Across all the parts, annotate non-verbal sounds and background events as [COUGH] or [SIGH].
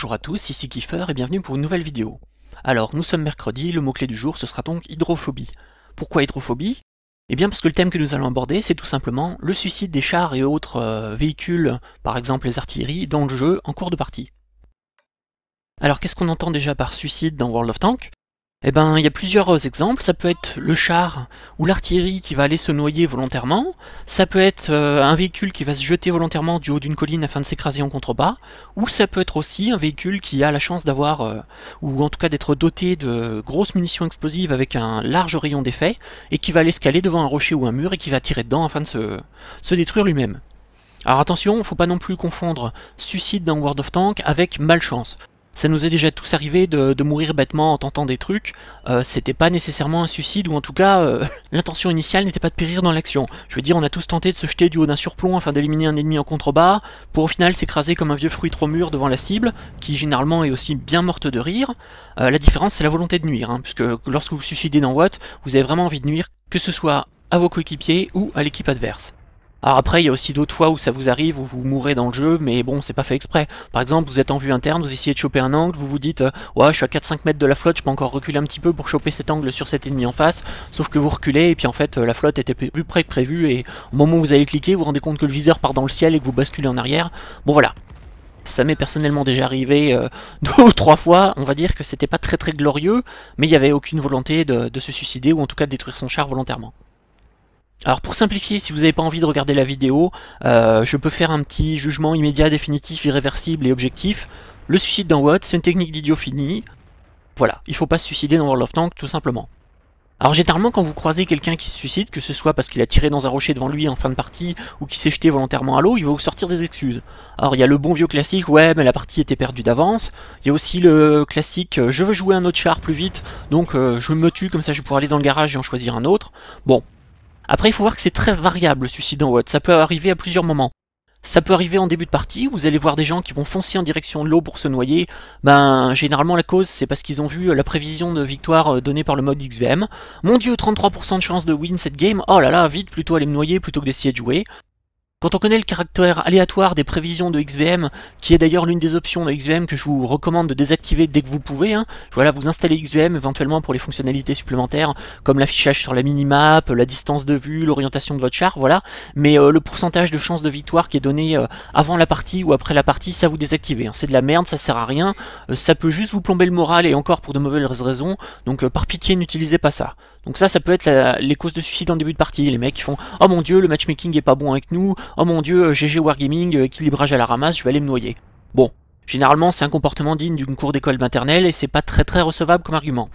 Bonjour à tous, ici Kiefer et bienvenue pour une nouvelle vidéo. Alors, nous sommes mercredi, le mot-clé du jour ce sera donc hydrophobie. Pourquoi hydrophobie Eh bien parce que le thème que nous allons aborder c'est tout simplement le suicide des chars et autres euh, véhicules, par exemple les artilleries, dans le jeu en cours de partie. Alors qu'est-ce qu'on entend déjà par suicide dans World of Tanks eh ben, il y a plusieurs euh, exemples. Ça peut être le char ou l'artillerie qui va aller se noyer volontairement. Ça peut être euh, un véhicule qui va se jeter volontairement du haut d'une colline afin de s'écraser en contrebas. Ou ça peut être aussi un véhicule qui a la chance d'avoir, euh, ou en tout cas d'être doté de grosses munitions explosives avec un large rayon d'effet, et qui va aller se devant un rocher ou un mur et qui va tirer dedans afin de se, détruire lui-même. Alors attention, faut pas non plus confondre suicide dans World of Tanks avec malchance. Ça nous est déjà tous arrivé de, mourir bêtement en tentant des trucs. Euh, c'était pas nécessairement un suicide, ou en tout cas, euh, [LAUGHS] l'intention initiale n'était pas de périr dans l'action. Je veux dire, on a tous tenté de se jeter du haut d'un surplomb afin d'éliminer un ennemi en contrebas, pour au final s'écraser comme un vieux fruit trop mûr devant la cible, qui généralement est aussi bien morte de rire. Euh, la différence, c'est la volonté de nuire, hein, puisque lorsque vous vous suicidez dans Watt, vous avez vraiment envie de nuire, que ce soit à vos coéquipiers ou à l'équipe adverse. Alors après, il y a aussi d'autres fois où ça vous arrive, où vous mourrez dans le jeu, mais bon, c'est pas fait exprès. Par exemple, vous êtes en vue interne, vous essayez de choper un angle, vous vous dites euh, Ouais, je suis à 4-5 mètres de la flotte, je peux encore reculer un petit peu pour choper cet angle sur cet ennemi en face », sauf que vous reculez, et puis en fait, euh, la flotte était plus près que prévu, et au moment où vous avez cliqué, vous vous rendez compte que le viseur part dans le ciel et que vous basculez en arrière. Bon voilà, ça m'est personnellement déjà arrivé euh, [LAUGHS] deux ou trois fois, on va dire que c'était pas très très glorieux, mais il n'y avait aucune volonté de, de se suicider ou en tout cas de détruire son char volontairement. Alors pour simplifier, si vous n'avez pas envie de regarder la vidéo, euh, je peux faire un petit jugement immédiat, définitif, irréversible et objectif. Le suicide dans WoT, c'est une technique d'idiophilie. Voilà, il ne faut pas se suicider dans World of Tanks, tout simplement. Alors généralement quand vous croisez quelqu'un qui se suicide, que ce soit parce qu'il a tiré dans un rocher devant lui en fin de partie ou qu'il s'est jeté volontairement à l'eau, il va vous sortir des excuses. Alors il y a le bon vieux classique, ouais mais la partie était perdue d'avance. Il y a aussi le classique, je veux jouer un autre char plus vite, donc euh, je me tue comme ça je vais pouvoir aller dans le garage et en choisir un autre. Bon, après, il faut voir que c'est très variable le suicide en Ça peut arriver à plusieurs moments. Ça peut arriver en début de partie, vous allez voir des gens qui vont foncer en direction de l'eau pour se noyer. Ben, généralement, la cause, c'est parce qu'ils ont vu la prévision de victoire euh, donnée par le mode XVM. Mon dieu, 33% de chance de win cette game, oh là là, vite, plutôt aller me noyer plutôt que d'essayer de jouer. Quand on connaît le caractère aléatoire des prévisions de XVM, qui est d'ailleurs l'une des options de XVM que je vous recommande de désactiver dès que vous pouvez, hein, voilà, vous installez XVM éventuellement pour les fonctionnalités supplémentaires, comme l'affichage sur la minimap, la distance de vue, l'orientation de votre char, voilà, mais euh, le pourcentage de chance de victoire qui est donné euh, avant la partie ou après la partie, ça vous désactivez. Hein. C'est de la merde, ça sert à rien, euh, ça peut juste vous plomber le moral et encore pour de mauvaises raisons, donc par pitié n'utilisez pas ça. Donc ça, ça peut être les causes de suicide en début de partie. Les mecs qui font « Oh mon dieu, le matchmaking est pas bon avec nous. Oh mon dieu, GG euh, Wargaming, euh, équilibrage à la ramasse, je vais aller me noyer. » Bon, généralement, c'est un comportement digne d'une cour d'école maternelle et c'est pas très très recevable comme argument.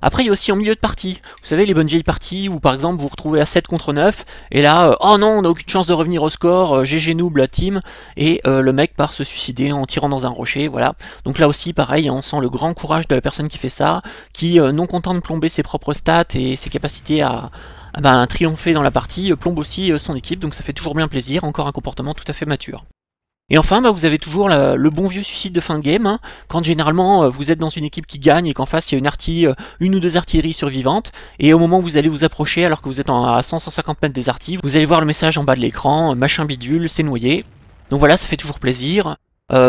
Après, il y a aussi en milieu de partie. Vous savez, les bonnes vieilles parties où, par exemple, vous vous retrouvez à 7 contre 9, et là, euh, oh non, on n'a aucune chance de revenir au score, euh, GG nous la team, et euh, le mec part se suicider en tirant dans un rocher, voilà. Donc là aussi, pareil, hein, on sent le grand courage de la personne qui fait ça, qui, non content de plomber ses propres stats et ses capacités à, bah, triompher dans la partie, plombe aussi son équipe, donc ça fait toujours bien plaisir, encore un comportement tout à fait mature. Et enfin, bah, vous avez toujours le bon vieux suicide de fin de game, hein, quand généralement euh, vous êtes dans une équipe qui gagne et qu'en face il y a une, euh, une ou deux artilleries survivantes, et au moment où vous allez vous approcher, alors que vous êtes à 100-150 mètres des artilles, vous allez voir le message en bas de l'écran, euh, machin bidule, c'est noyé. Donc voilà, ça fait toujours plaisir.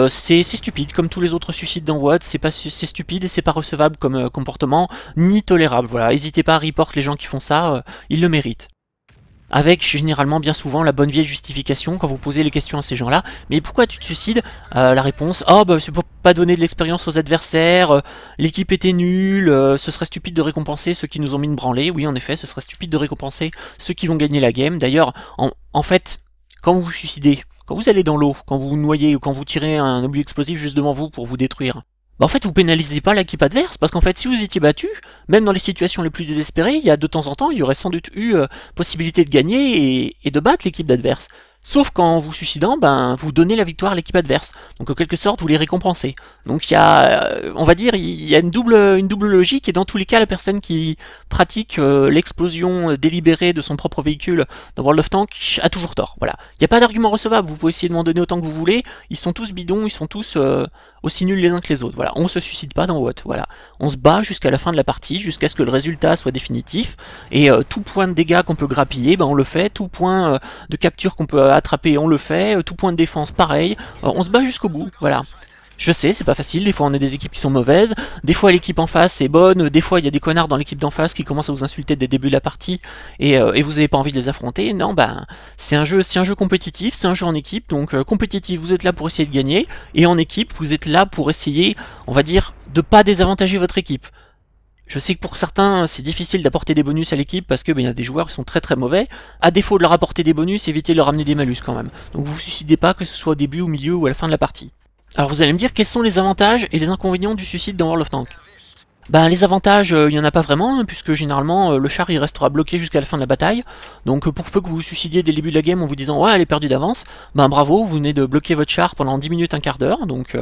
c'est stupide, comme tous les autres suicides dans Watt, c'est pas c'est stupide et c'est pas recevable comme comportement, ni tolérable. Voilà, n'hésitez pas à report les gens qui font ça, ils le méritent avec généralement bien souvent la bonne vieille justification quand vous posez les questions à ces gens-là. Mais pourquoi tu te suicides euh, La réponse, oh bah c'est pour pas donner de l'expérience aux adversaires, euh, l'équipe était nulle, euh, ce serait stupide de récompenser ceux qui nous ont mis de branlée. Oui en effet, ce serait stupide de récompenser ceux qui vont gagner la game. D'ailleurs, en, en fait, quand vous vous suicidez, quand vous allez dans l'eau, quand vous vous noyez ou quand vous tirez un objet explosif juste devant vous pour vous détruire, bah, en fait vous pénalisez pas l'équipe adverse, parce qu'en fait si vous étiez battu, même dans les situations les plus désespérées, il y a de temps en temps, il y aurait sans doute eu euh, possibilité de gagner et, de battre l'équipe d'adverse. Sauf qu'en vous suicidant, ben, vous donnez la victoire à l'équipe adverse. Donc en quelque sorte, vous les récompensez. Donc il y a, euh, on va dire, il y a une double, une double logique, et dans tous les cas, la personne qui pratique euh, l'explosion délibérée de son propre véhicule dans World of Tanks a toujours tort. Voilà. Il n'y a pas d'argument recevable, vous pouvez essayer de m'en donner autant que vous voulez, ils sont tous bidons, ils sont tous aussi nuls les uns que les autres. Voilà, on se suicide pas dans WOT, Voilà, on se bat jusqu'à la fin de la partie, jusqu'à ce que le résultat soit définitif. Et euh, tout point de dégâts qu'on peut grappiller, ben on le fait. Tout point euh, de capture qu'on peut attraper, on le fait. Euh, tout point de défense, pareil. on se bat jusqu'au bout. Voilà. Je sais, c'est pas facile, des fois on a des équipes qui sont mauvaises, des fois l'équipe en face est bonne, des fois il y a des connards dans l'équipe d'en face qui commencent à vous insulter dès le début de la partie et, euh, vous avez pas envie de les affronter. Non, bah c'est un jeu, c'est un jeu compétitif, c'est un jeu en équipe, donc euh, compétitif, vous êtes là pour essayer de gagner, et en équipe, vous êtes là pour essayer, on va dire, de pas désavantager votre équipe. Je sais que pour certains, c'est difficile d'apporter des bonus à l'équipe parce que ben, il y a des joueurs qui sont très très mauvais. À défaut de leur apporter des bonus, évitez de leur amener des malus quand même. Donc vous vous suicidez pas que ce soit au début, au milieu ou à la fin de la partie. Alors vous allez me dire quels sont les avantages et les inconvénients du suicide dans World of Tanks bah les avantages, euh, il n'y en a pas vraiment, hein, puisque généralement euh, le char il restera bloqué jusqu'à la fin de la bataille. Donc euh, pour peu que vous vous suicidiez dès le début de la game en vous disant ouais elle est perdue d'avance, ben bravo, vous venez de bloquer votre char pendant 10 minutes, un quart d'heure, donc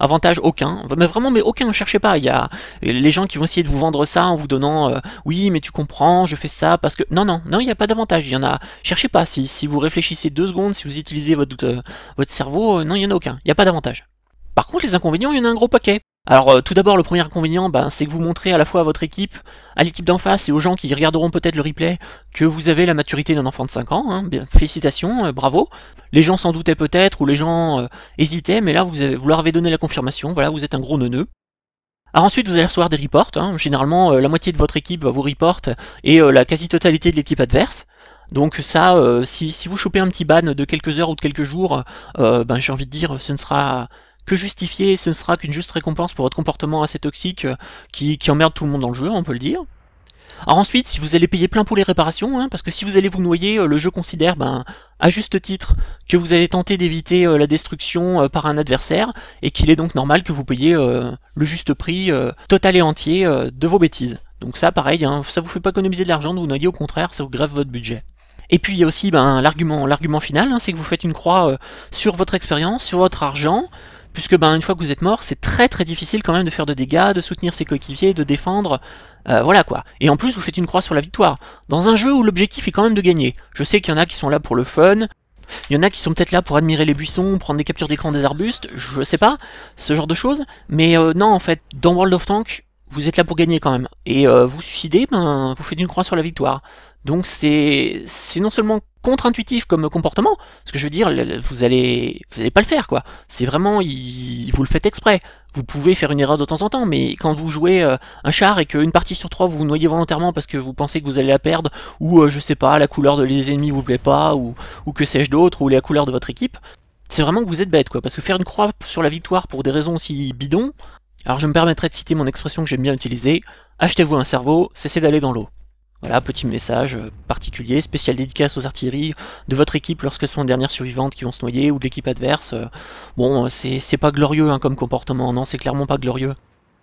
avantage aucun. Mais vraiment mais aucun, cherchez pas, il y a les gens qui vont essayer de vous vendre ça en vous donnant oui mais tu comprends, je fais ça parce que. Non non, non, il n'y a pas d'avantage, il y en a. Cherchez pas, si, vous réfléchissez deux secondes, si vous utilisez votre, votre cerveau, non, il n'y en a aucun, il n'y a pas d'avantage. Par contre les inconvénients, il y en a un gros paquet. Alors euh, tout d'abord le premier inconvénient ben, c'est que vous montrez à la fois à votre équipe, à l'équipe d'en face et aux gens qui regarderont peut-être le replay que vous avez la maturité d'un enfant de 5 ans, hein. félicitations, euh, bravo. Les gens s'en doutaient peut-être ou les gens euh, hésitaient mais là vous, leur avez donné la confirmation, voilà vous êtes un gros neuneu. Alors ensuite vous allez recevoir des reports, hein. généralement la moitié de votre équipe va vous report et la quasi-totalité de l'équipe adverse. Donc ça, si, si, vous chopez un petit ban de quelques heures ou de quelques jours, ben j'ai envie de dire, ce ne sera que justifier ce ne sera qu'une juste récompense pour votre comportement assez toxique euh, qui, emmerde tout le monde dans le jeu, on peut le dire. Alors ensuite, si vous allez payer plein pour les réparations, hein, parce que si vous allez vous noyer, euh, le jeu considère, ben, à juste titre, que vous allez tenté d'éviter euh, la destruction par un adversaire, et qu'il est donc normal que vous payiez le juste prix total et entier de vos bêtises. Donc ça, pareil, hein, ça vous fait pas économiser de l'argent vous noyer, au contraire, ça vous grève votre budget. Et puis il y a aussi ben, l'argument, l'argument final, hein, c'est que vous faites une croix sur votre expérience, sur votre argent, puisque ben, une fois que vous êtes mort, c'est très très difficile quand même de faire de dégâts, de soutenir ses coéquipiers, de défendre, euh, voilà quoi. Et en plus, vous faites une croix sur la victoire, dans un jeu où l'objectif est quand même de gagner. Je sais qu'il y en a qui sont là pour le fun, il y en a qui sont peut-être là pour admirer les buissons, prendre des captures d'écran des arbustes, je sais pas, ce genre de choses, mais euh, non en fait, dans World of Tanks, vous êtes là pour gagner quand même. Et euh, vous suicidez, ben, vous faites une croix sur la victoire. Donc c'est non seulement contre-intuitif comme comportement, ce que je veux dire, vous allez, vous allez pas le faire, quoi. C'est vraiment, vous le faites exprès. Vous pouvez faire une erreur de temps en temps, mais quand vous jouez euh, un char et qu'une partie sur trois vous vous noyez volontairement parce que vous pensez que vous allez la perdre, ou euh, je sais pas, la couleur de les ennemis vous plaît pas, ou, que sais-je d'autre, ou la couleur de votre équipe, c'est vraiment que vous êtes bête, quoi. Parce que faire une croix sur la victoire pour des raisons aussi bidons, alors je me permettrai de citer mon expression que j'aime bien utiliser, achetez-vous un cerveau, cessez d'aller dans l'eau. Voilà, petit message euh, particulier, spécial dédicace aux artilleries de votre équipe lorsqu'elles sont les dernières survivantes qui vont se noyer ou de l'équipe adverse. Euh, bon, euh, c'est pas glorieux hein, comme comportement, non, c'est clairement pas glorieux.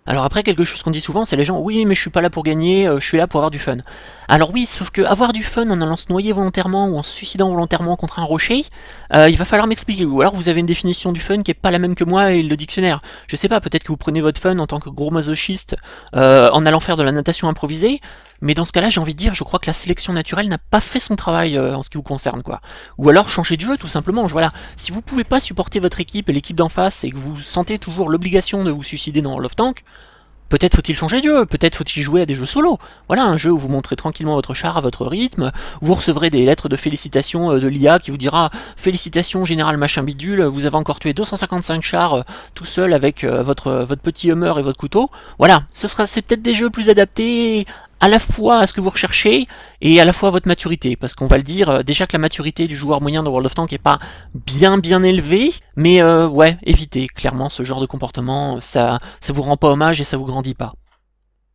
Alors après, quelque chose qu'on dit souvent, c'est les gens, oui, mais je suis pas là pour gagner, je suis là pour avoir du fun. Alors oui, sauf que avoir du fun en allant se noyer volontairement ou en se suicidant volontairement contre un rocher, il va falloir m'expliquer. Ou alors vous avez une définition du fun qui est pas la même que moi et le dictionnaire. Je sais pas, peut-être que vous prenez votre fun en tant que gros masochiste en allant faire de la natation improvisée. Mais dans ce cas-là, j'ai envie de dire, je crois que la sélection naturelle n'a pas fait son travail euh, en ce qui vous concerne, quoi. Ou alors changer de jeu, tout simplement. Voilà, si vous pouvez pas supporter votre équipe et l'équipe d'en face et que vous sentez toujours l'obligation de vous suicider dans Love Tank, Peut-être faut-il changer de jeu, peut-être faut-il jouer à des jeux solo. Voilà, un jeu où vous montrez tranquillement votre char à votre rythme, vous recevrez des lettres de félicitations euh, de l'IA qui vous dira « Félicitations général machin bidule, vous avez encore tué 255 chars euh, tout seul avec votre, votre petit humeur et votre couteau ». Voilà, ce sera, c'est peut-être des jeux plus adaptés à la fois à ce que vous recherchez et à la fois à votre maturité. Parce qu'on va le dire, euh, déjà que la maturité du joueur moyen dans World of Tanks n'est pas bien bien élevée, mais euh, ouais, évitez clairement ce genre de comportement, ça, ça vous rend pas hommage et ça vous grandit pas.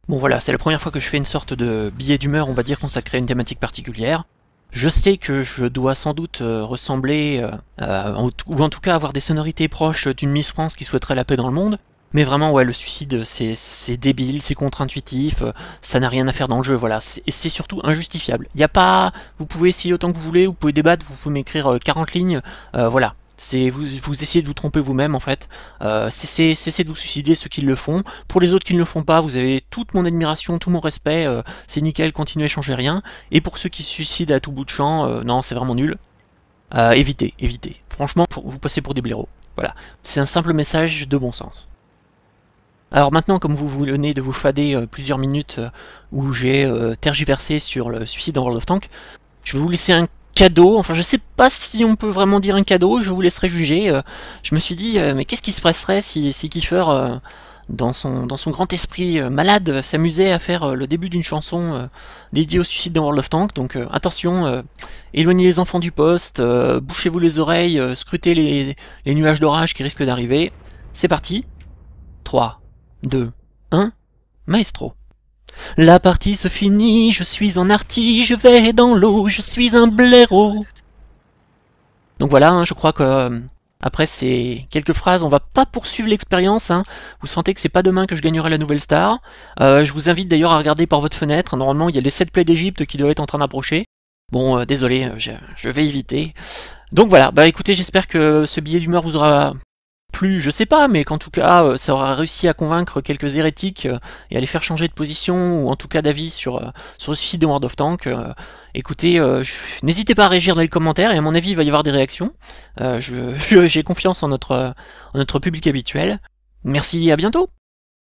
Bon voilà, c'est la première fois que je fais une sorte de billet d'humeur, on va dire, consacré à une thématique particulière. Je sais que je dois sans doute euh, ressembler, ou en tout cas avoir des sonorités proches d'une Miss France qui souhaiterait la paix dans le monde, mais vraiment, ouais, le suicide, c'est débile, c'est contre-intuitif, euh, ça n'a rien à faire dans le jeu, voilà. Et c'est surtout injustifiable. Il n'y a pas... Vous pouvez essayer autant que vous voulez, vous pouvez débattre, vous pouvez m'écrire 40 euh, lignes, euh, voilà. C'est vous, vous, essayez de vous tromper vous-même en fait. cessez, de vous suicider ceux qui le font. Pour les autres qui ne le font pas, vous avez toute mon admiration, tout mon respect. c'est nickel, continuez, changez rien. Et pour ceux qui se suicident à tout bout de champ, non, c'est vraiment nul. évitez, évitez. Franchement, vous passez pour des blaireaux. Voilà. C'est un simple message de bon sens. Alors maintenant, comme vous venez de vous fader euh, plusieurs minutes euh, où j'ai euh, tergiversé sur le suicide dans World of Tanks, je vais vous laisser un cadeau, enfin je sais pas si on peut vraiment dire un cadeau, je vous laisserai juger. je me suis dit, mais qu'est-ce qui se passerait si, si Kiefer, dans, son, dans son grand esprit malade, s'amusait à faire le début d'une chanson dédiée au suicide dans World of Tanks Donc attention, éloignez les enfants du poste, bouchez-vous les oreilles, scrutez les, les nuages d'orage qui risquent d'arriver. C'est parti 3, 2, 1, maestro. La partie se finit, je suis en artie, je vais dans l'eau, je suis un blaireau. Donc voilà, hein, je crois que euh, après ces quelques phrases, on va pas poursuivre l'expérience. Hein. Vous sentez que c'est pas demain que je gagnerai la nouvelle star. Euh, je vous invite d'ailleurs à regarder par votre fenêtre. Normalement, il y a les 7 plaies d'Égypte qui doivent être en train d'approcher. Bon, euh, désolé, je, je, vais éviter. Donc voilà, bah écoutez, j'espère que ce billet d'humeur vous aura plus, je sais pas, mais qu'en tout cas, euh, ça aura réussi à convaincre quelques hérétiques euh, et à les faire changer de position ou en tout cas d'avis sur, euh, sur le suicide de World of Tanks. écoutez, n'hésitez pas à réagir dans les commentaires et à mon avis, il va y avoir des réactions. [LAUGHS] J'ai confiance en notre, en notre public habituel. Merci et à bientôt!